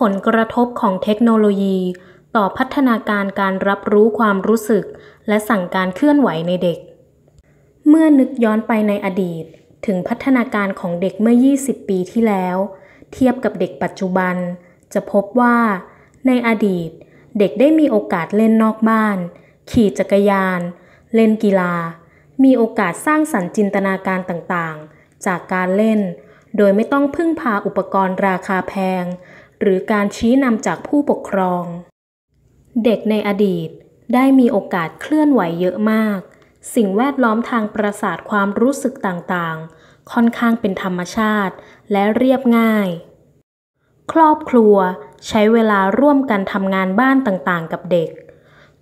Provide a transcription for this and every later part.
ผลกระทบของเทคโนโลยี ต่อพัฒนาการการรับรู้ความรู้สึก และสั่งการเคลื่อนไหวในเด็ก เมื่อนึกย้อนไปในอดีต ถึงพัฒนาการของเด็กเมื่อ 20 ปีที่แล้ว เทียบกับเด็กปัจจุบัน จะพบว่า ในอดีต เด็กได้มีโอกาสเล่นนอกบ้าน ขี่จักรยาน เล่นกีฬา มีโอกาสสร้างสรรค์จินตนาการต่างๆ จากการเล่น โดยไม่ต้องพึ่งพาอุปกรณ์ราคาแพงหรือการชี้นำจากผู้ปกครอง เด็กในอดีตได้มีโอกาสเคลื่อนไหวเยอะมาก สิ่งแวดล้อมทางประสาทความรู้สึกต่างๆ ค่อนข้างเป็นธรรมชาติและเรียบง่าย ครอบครัวใช้เวลาร่วมกันทำงานบ้านต่างๆ กับเด็ก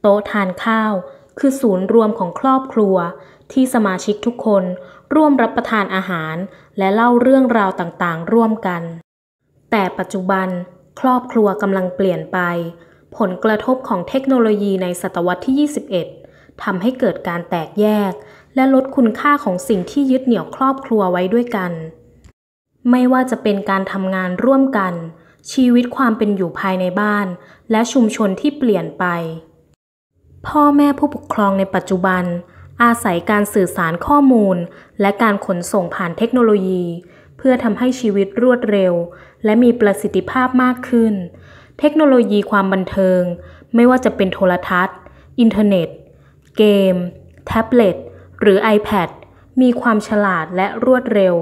โต๊ะทานข้าว คือศูนย์รวมของครอบครัวที่สมาชิกทุกคนร่วมรับประทานอาหาร และเล่าเรื่องราวต่าง ๆ ร่วมกันแต่ปัจจุบันครอบครัวกำลังเปลี่ยนไป ผลกระทบของเทคโนโลยีในศตวรรษที่ 21ทำให้เกิดการแตกแยก และลดคุณค่าของสิ่งที่ยึดเหนี่ยวครอบครัวไว้ด้วยกัน ไม่ว่าจะเป็นการทำงานร่วมกัน ชีวิตความเป็นอยู่ภายในบ้าน และชุมชนที่เปลี่ยนไป พ่อแม่ผู้ปกครองในปัจจุบัน อาศัยการสื่อสารข้อมูล และการขนส่งผ่านเทคโนโลยีเพื่อทำให้ชีวิตรวดเร็ว และมีประสิทธิภาพมากขึ้น เทคโนโลยีความบันเทิงไม่ว่าจะเป็นโทรทัศน์ อินเทอร์เน็ต เกม แท็บเล็ต หรือ iPad มีความฉลาดและรวดเร็ว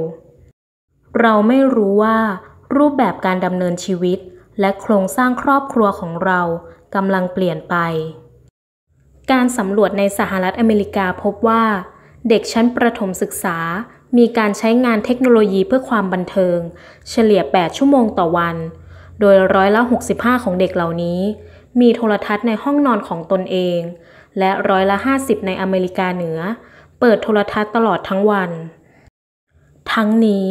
เราไม่รู้ว่ารูปแบบการดำเนินชีวิต และโครงสร้างครอบครัวของเรากำลังเปลี่ยนไป การสำรวจในสหรัฐอเมริกาพบว่าเด็กชั้นประถมศึกษามีการใช้งานเทคโนโลยีเพื่อความบันเทิง เฉลี่ย 8 ชั่วโมงต่อวัน โดยร้อยละ 65 ของเด็กเหล่านี้ มีโทรทัศน์ในห้องนอนของตนเอง และร้อยละ 50 ในอเมริกาเหนือ เปิดโทรทัศน์ตลอดทั้งวัน ทั้งนี้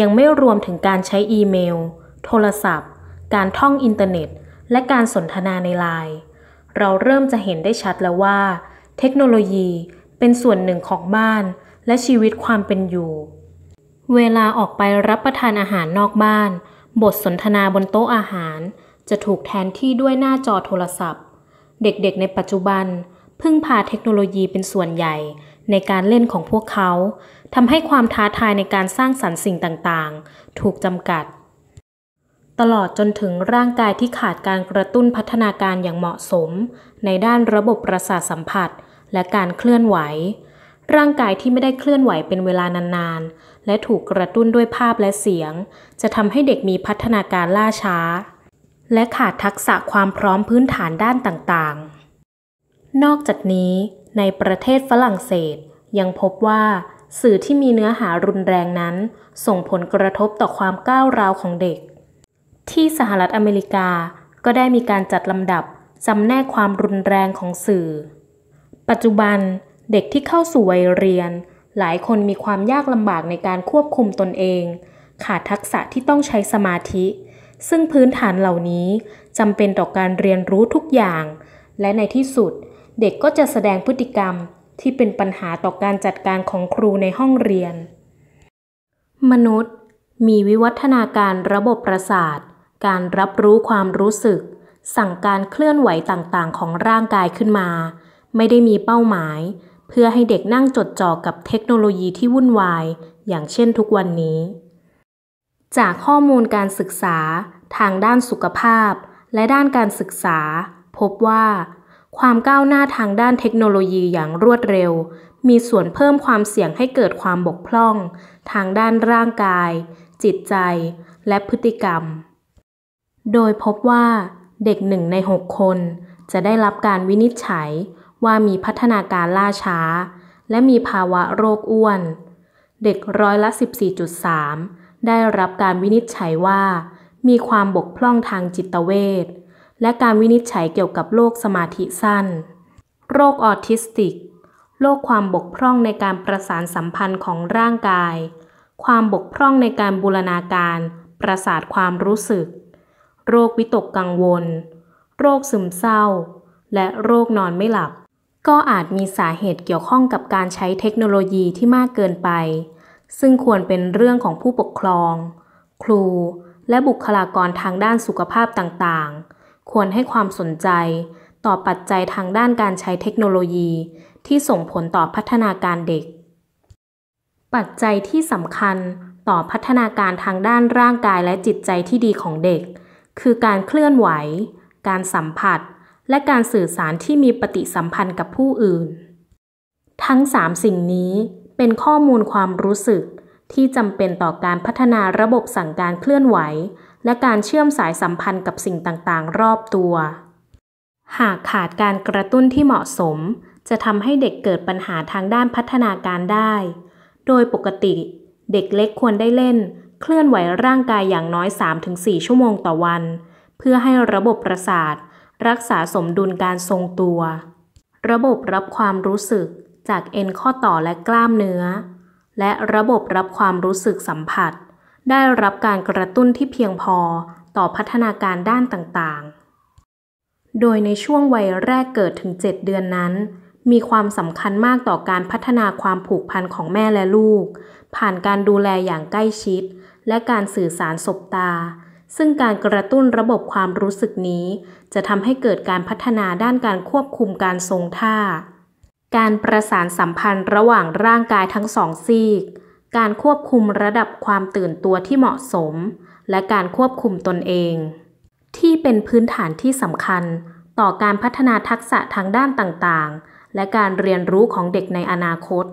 ยังไม่รวมถึงการใช้อีเมล โทรศัพท์ การท่องอินเทอร์เน็ต และการสนทนาในไลน์ เราเริ่มจะเห็นได้ชัดแล้วว่า เทคโนโลยีเป็นส่วนหนึ่งของบ้านและชีวิตความเป็นอยู่ เวลาออกไปรับประทานอาหารนอกบ้าน บทสนทนาบนโต๊ะอาหาร จะถูกแทนที่ด้วยหน้าจอโทรศัพท์ เด็กๆ ในปัจจุบัน พึ่งพาเทคโนโลยีเป็นส่วนใหญ่ ในการเล่นของพวกเขา ทำให้ความท้าทายในการสร้างสรรค์สิ่งต่างๆ ถูกจำกัด ตลอดจนถึงร่างกายที่ขาดการกระตุ้นพัฒนาการอย่างเหมาะสม ในด้านระบบประสาทสัมผัส และการเคลื่อนไหวร่างกายที่ไม่ได้เคลื่อนไหวเป็นเวลานานๆ และถูกกระตุ้นด้วยภาพและเสียง จะทำให้เด็กมีพัฒนาการล่าช้า และขาดทักษะความพร้อมพื้นฐานด้านต่างๆ นอกจากนี้ในประเทศฝรั่งเศสยังพบว่าสื่อที่มีเนื้อหารุนแรงนั้นส่งผลกระทบต่อความก้าวร้าวของเด็ก ที่สหรัฐอเมริกาก็ได้มีการจัดลำดับจำแนกความรุนแรงของสื่อ ปัจจุบันเด็กที่เข้าสู่วัยเรียน หลายคนมีความยากลำบากในการควบคุมตนเอง ขาดทักษะที่ต้องใช้สมาธิ ซึ่งพื้นฐานเหล่านี้ จำเป็นต่อการเรียนรู้ทุกอย่าง และในที่สุด เด็กก็จะแสดงพฤติกรรมที่เป็นปัญหาต่อการจัดการของครูในห้องเรียน มนุษย์ มีวิวัฒนาการระบบประสาทการรับรู้ความรู้สึก สั่งการเคลื่อนไหวต่างๆ ของร่างกายขึ้นมา ไม่ได้มีเป้าหมายเพื่อให้เด็กนั่งจดจ่อกับเทคโนโลยีที่วุ่นวาย อย่างเช่นทุกวันนี้ จากข้อมูลการศึกษาทางด้านสุขภาพและด้านการศึกษา พบว่า ความก้าวหน้าทางด้านเทคโนโลยีอย่างรวดเร็ว มีส่วนเพิ่มความเสี่ยงให้เกิดความบกพร่อง ทางด้านร่างกาย จิตใจ และพฤติกรรม โดยพบว่า เด็กหนึ่งในหกคน จะได้รับการวินิจฉัยว่ามีพัฒนาการล่าช้า และมีภาวะโรคอ้วน เด็กร้อยละ 14.3 ได้รับการวินิจฉัยว่า มีความบกพร่องทางจิตเวชและการวินิจฉัยเกี่ยวกับโรคสมาธิสั้น โรคออทิสติก โรคความบกพร่องในการประสานสัมพันธ์ของร่างกาย ความบกพร่องในการบูรณาการประสาทความรู้สึก โรควิตกกังวล โรคซึมเศร้า และโรคนอนไม่หลับก็อาจมีสาเหตุเกี่ยวข้องกับการใช้เทคโนโลยีที่มากเกินไป ซึ่งควรเป็นเรื่องของผู้ปกครอง ครู และบุคลากรทางด้านสุขภาพต่างๆ ควรให้ความสนใจต่อปัจจัยทางด้านการใช้เทคโนโลยี ที่ส่งผลต่อพัฒนาการเด็ก ปัจจัยที่สำคัญต่อพัฒนาการทางด้านร่างกายและจิตใจที่ดีของเด็ก คือการเคลื่อนไหว การสัมผัสและการสื่อสารที่มีปฏิสัมพันธ์กับผู้อื่น ทั้ง 3 สิ่งนี้เป็นข้อมูลความรู้สึก ที่จำเป็นต่อการพัฒนาระบบสั่งการเคลื่อนไหว และการเชื่อมสายสัมพันธ์กับสิ่งต่าง ๆ รอบตัว หากขาดการกระตุ้นที่เหมาะสม จะทำให้เด็กเกิดปัญหาทางด้านพัฒนาการได้ โดยปกติเด็กเล็กควรได้เล่น เคลื่อนไหวร่างกายอย่างน้อย 3-4 ชั่วโมงต่อวัน เพื่อให้ระบบประสาทรักษาสมดุลการทรงตัว ระบบรับความรู้สึกจากเอ็นข้อต่อและกล้ามเนื้อ และระบบรับความรู้สึกสัมผัส ได้รับการกระตุ้นที่เพียงพอต่อพัฒนาการด้านต่างๆ โดยในช่วงวัยแรกเกิดถึง 7 เดือนนั้น มีความสำคัญมากต่อการพัฒนาความผูกพันของแม่และลูก ผ่านการดูแลอย่างใกล้ชิดและการสื่อสารสบตาซึ่งการกระตุ้นระบบความรู้สึกนี้ จะทำให้เกิดการพัฒนาด้านการควบคุมการทรงท่า การประสานสัมพันธ์ระหว่างร่างกายทั้งสองซีก การควบคุมระดับความตื่นตัวที่เหมาะสม และการควบคุมตนเอง ที่เป็นพื้นฐานที่สำคัญต่อการพัฒนาทักษะทางด้านต่างๆ และการเรียนรู้ของเด็กในอนาคต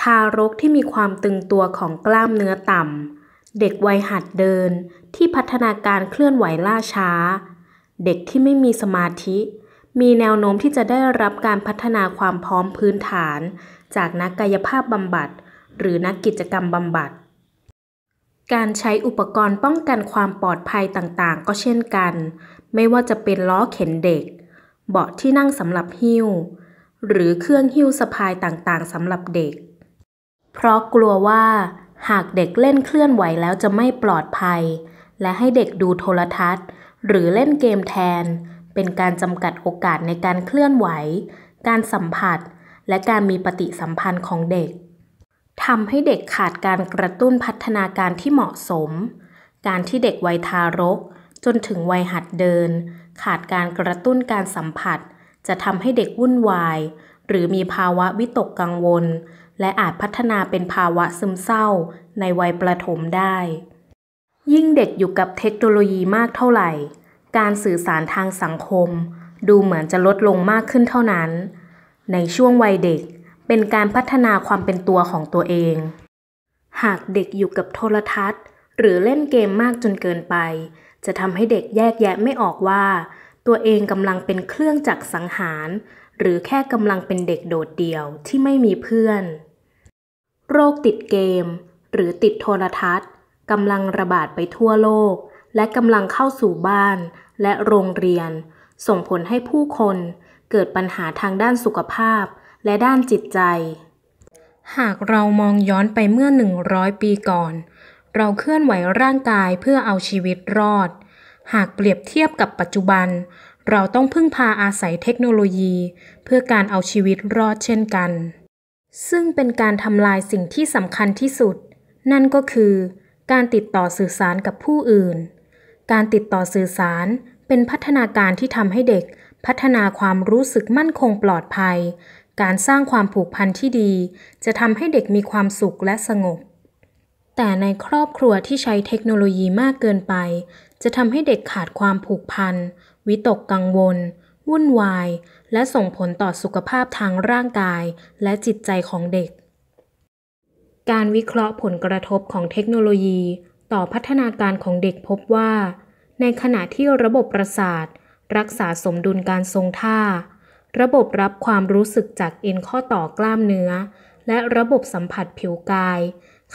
ทารกที่มีความตึงตัวของกล้ามเนื้อต่ำเด็กวัยหัดเดินที่พัฒนาการเคลื่อนไหวล่าช้า เด็กที่ไม่มีสมาธิ มีแนวโน้มที่จะได้รับการพัฒนาความพร้อมพื้นฐาน จากนักกายภาพบำบัดหรือนักกิจกรรมบำบัด การใช้อุปกรณ์ป้องกันความปลอดภัยต่าง ๆ ก็เช่นกัน ไม่ว่าจะเป็นล้อเข็นเด็ก เบาะที่นั่งสำหรับหิ้ว หรือเครื่องหิ้วสะพายต่างๆสำหรับเด็ก เพราะกลัวว่าหากเด็กเล่นเคลื่อนไหวแล้วจะไม่ปลอดภัย และให้เด็กดูโทรทัศน์ หรือเล่นเกมแทน เป็นการจำกัดโอกาสในการเคลื่อนไหว การสัมผัส และการมีปฏิสัมพันธ์ของเด็กทำให้เด็กขาดการกระตุ้นพัฒนาการที่เหมาะสม การที่เด็กวัยทารก จนถึงวัยหัดเดิน ขาดการกระตุ้นการสัมผัส จะทำให้เด็กวุ่นวาย หรือมีภาวะวิตกกังวลและอาจพัฒนาเป็นภาวะซึมเศร้าในวัยประถมได้ ยิ่งเด็กอยู่กับเทคโนโลยีมากเท่าไหร่ การสื่อสารทางสังคม ดูเหมือนจะลดลงมากขึ้นเท่านั้น ในช่วงวัยเด็กเป็นการพัฒนาความเป็นตัวของตัวเอง หากเด็กอยู่กับโทรทัศน์ หรือเล่นเกมมากจนเกินไป จะทำให้เด็กแยกแยะไม่ออกว่า ตัวเองกำลังเป็นเครื่องจักรสังหารหรือแค่กำลังเป็นเด็กโดดเดี่ยวที่ไม่มีเพื่อน โรคติดเกม หรือติดโทรทัศน์กำลังระบาดไปทั่วโลก และกำลังเข้าสู่บ้านและโรงเรียน ส่งผลให้ผู้คนเกิดปัญหาทางด้านสุขภาพและด้านจิตใจ หากเรามองย้อนไปเมื่อ 100 ปีก่อน เราเคลื่อนไหวร่างกายเพื่อเอาชีวิตรอด หากเปรียบเทียบกับปัจจุบันเราต้องพึ่งพาอาศัยเทคโนโลยี เพื่อการเอาชีวิตรอดเช่นกัน ซึ่งเป็นการทำลายสิ่งที่สำคัญที่สุด นั่นก็คือการติดต่อสื่อสารกับผู้อื่น การติดต่อสื่อสารเป็นพัฒนาการที่ทำให้เด็ก พัฒนาความรู้สึกมั่นคงปลอดภัย การสร้างความผูกพันที่ดี จะทำให้เด็กมีความสุขและสงบ แต่ในครอบครัวที่ใช้เทคโนโลยีมากเกินไป จะทำให้เด็กขาดความผูกพันวิตกกังวล วุ่นวาย และส่งผลต่อสุขภาพทางร่างกายและจิตใจของเด็ก การวิเคราะห์ผลกระทบของเทคโนโลยี ต่อพัฒนาการของเด็กพบว่า ในขณะที่ระบบประสาทรักษาสมดุลการทรงท่า ระบบรับความรู้สึกจากเอ็นข้อต่อกล้ามเนื้อ และระบบสัมผัสผิวกาย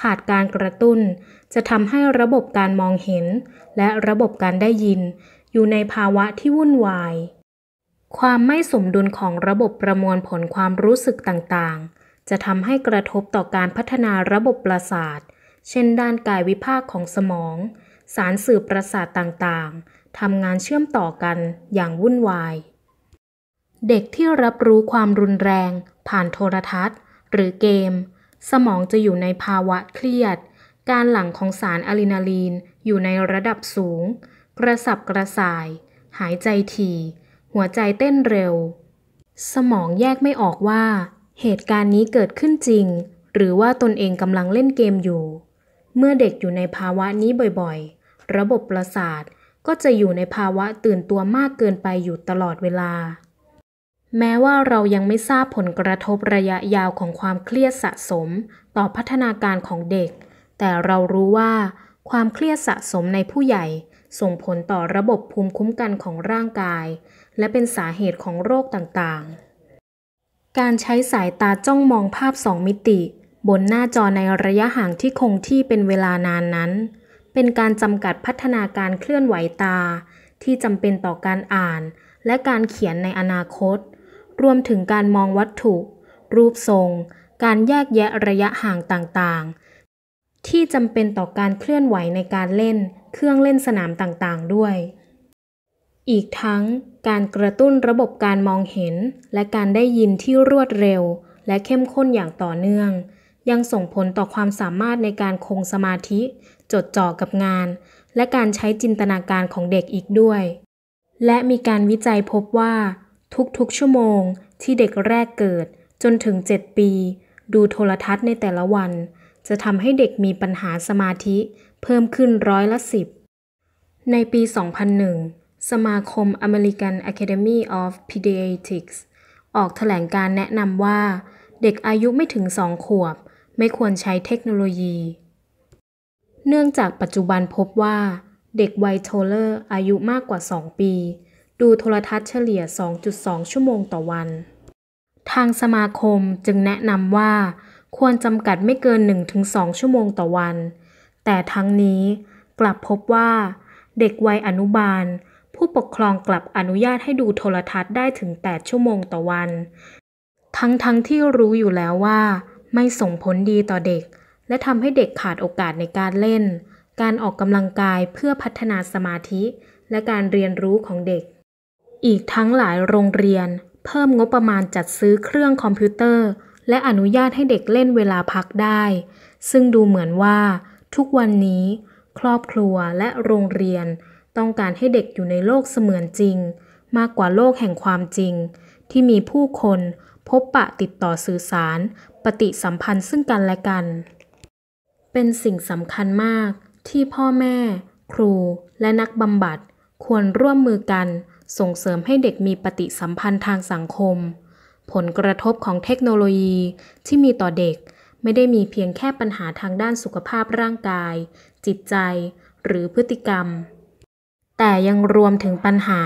ขาดการกระตุ้นจะทำให้ระบบการมองเห็น และระบบการได้ยินอยู่ในภาวะที่วุ่นวาย ความไม่สมดุลของระบบประมวลผลความรู้สึกต่างๆ จะทำให้กระทบต่อการพัฒนาระบบประสาท เช่น ด้านกายวิภาคของสมอง สารสื่อประสาทต่าง ๆทำงานเชื่อมต่อกันอย่างวุ่นวาย เด็กที่รับรู้ความรุนแรง ผ่านโทรทัศน์ หรือเกม สมองจะอยู่ในภาวะเครียด การหลั่งของสารอะลีนาลีน อยู่ในระดับสูงกระสับกระส่าย หายใจทีหัวใจเต้นเร็ว สมองแยกไม่ออกว่า เหตุการณ์นี้เกิดขึ้นจริง หรือว่าตนเองกำลังเล่นเกมอยู่ เมื่อเด็กอยู่ในภาวะนี้บ่อยๆ ระบบประสาทก็จะอยู่ในภาวะตื่นตัวมากเกินไปอยู่ตลอดเวลา แม้ว่าเรายังไม่ทราบผลกระทบระยะยาวของความเครียดสะสม ต่อพัฒนาการของเด็ก แต่เรารู้ว่า ความเครียดสะสมในผู้ใหญ่ส่งผลต่อระบบภูมิคุ้มกันของร่างกาย และเป็นสาเหตุของโรคต่าง ๆ การใช้สายตาจ้องมองภาพสองมิติ บนหน้าจอในระยะห่างที่คงที่เป็นเวลานานนั้น เป็นการจำกัดพัฒนาการเคลื่อนไหวตา ที่จำเป็นต่อการอ่านและการเขียนในอนาคต รวมถึงการมองวัตถุ รูปทรง การแยกแยะระยะห่างต่าง ๆที่จำเป็นต่อการเคลื่อนไหวในการเล่น เครื่องเล่นสนามต่างๆด้วย อีกทั้งการกระตุ้นระบบการมองเห็น และการได้ยินที่รวดเร็ว และเข้มข้นอย่างต่อเนื่อง ยังส่งผลต่อความสามารถในการคงสมาธิ จดจ่อกับงาน และการใช้จินตนาการของเด็กอีกด้วย และมีการวิจัยพบว่า ทุกๆชั่วโมงที่เด็กแรกเกิด จนถึง 7 ปี ดูโทรทัศน์ในแต่ละวันจะทำให้เด็กมีปัญหาสมาธิ เพิ่มขึ้นร้อยละสิบ ในปี 2001 สมาคม American Academy of Pediatrics ออกแถลงการแนะนำว่าเด็กอายุไม่ถึงสองขวบ ไม่ควรใช้เทคโนโลยี เนื่องจากปัจจุบันพบว่า เด็กวัยโทเลอร์อายุมากกว่า 2 ปี ดูโทรทัศน์เฉลี่ย 2.2 ชั่วโมงต่อวัน ทางสมาคมจึงแนะนำว่าควรจำกัดไม่เกิน 1-2 ชั่วโมงต่อวัน แต่ทั้งนี้กลับพบว่า เด็กวัยอนุบาล ผู้ปกครองกลับอนุญาตให้ดูโทรทัศน์ได้ถึง 8 ชั่วโมงต่อวัน ทั้งทั้งที่รู้อยู่แล้วว่า ไม่ส่งผลดีต่อเด็ก และทำให้เด็กขาดโอกาสในการเล่น การออกกำลังกายเพื่อพัฒนาสมาธิ และการเรียนรู้ของเด็ก อีกทั้งหลายโรงเรียนเพิ่มงบประมาณจัดซื้อเครื่องคอมพิวเตอร์และอนุญาตให้เด็กเล่นเวลาพักได้ ซึ่งดูเหมือนว่า ทุกวันนี้ ครอบครัวและโรงเรียนต้องการให้เด็กอยู่ในโลกเสมือนจริง มากกว่าโลกแห่งความจริง ที่มีผู้คนพบปะติดต่อสื่อสาร ปฏิสัมพันธ์ซึ่งกันและกัน เป็นสิ่งสำคัญมากที่พ่อแม่ ครูและนักบำบัดควรร่วมมือกันส่งเสริมให้เด็กมีปฏิสัมพันธ์ทางสังคมผลกระทบของเทคโนโลยีที่มีต่อเด็กไม่ได้มีเพียงแค่ปัญหาทางด้านสุขภาพร่างกาย จิตใจ หรือพฤติกรรม แต่ยังรวมถึงปัญหา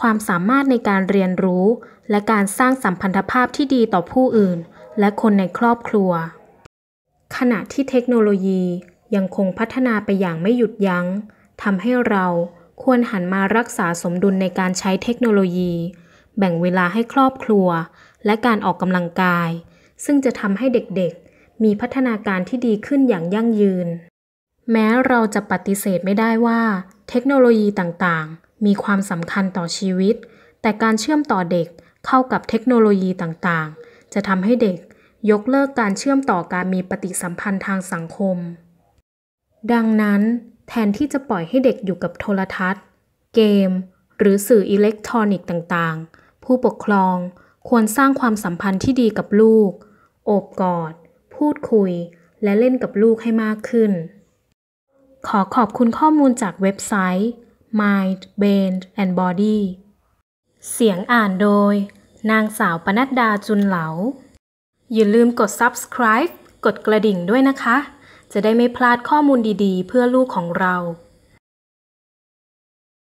ความสามารถในการเรียนรู้ และการสร้างสัมพันธภาพที่ดีต่อผู้อื่น และคนในครอบครัว ขณะที่เทคโนโลยียังคงพัฒนาไปอย่างไม่หยุดยัง้งทำให้เราควรหันมารักษาสมดุลในการใช้เทคโนโลยี แบ่งเวลาให้ครอบครัวและ การออกกำลังกาย ซึ่งจะทำให้เด็ก ๆ มีพัฒนาการที่ดีขึ้นอย่างยั่งยืน แม้เราจะปฏิเสธไม่ได้ว่า เทคโนโลยีต่าง ๆ มีความสำคัญต่อชีวิต แต่การเชื่อมต่อเด็กเข้ากับเทคโนโลยีต่าง ๆ จะทำให้เด็กยกเลิกการเชื่อมต่อการมีปฏิสัมพันธ์ทางสังคม ดังนั้น แทนที่จะปล่อยให้เด็กอยู่กับโทรทัศน์ เกม หรือสื่ออิเล็กทรอนิกส์ต่างๆ ผู้ปกครองควรสร้างความสัมพันธ์ที่ดีกับลูก โอบกอด พูดคุย และเล่นกับลูกให้มากขึ้น ขอขอบคุณข้อมูลจากเว็บไซต์ Mind, Brain and Body เสียงอ่านโดย นางสาวปนัดดาจุนเหลา อย่าลืมกด subscribe กดกระดิ่งด้วยนะคะ จะได้ไม่พลาดข้อมูลดีๆ เพื่อลูกของเรา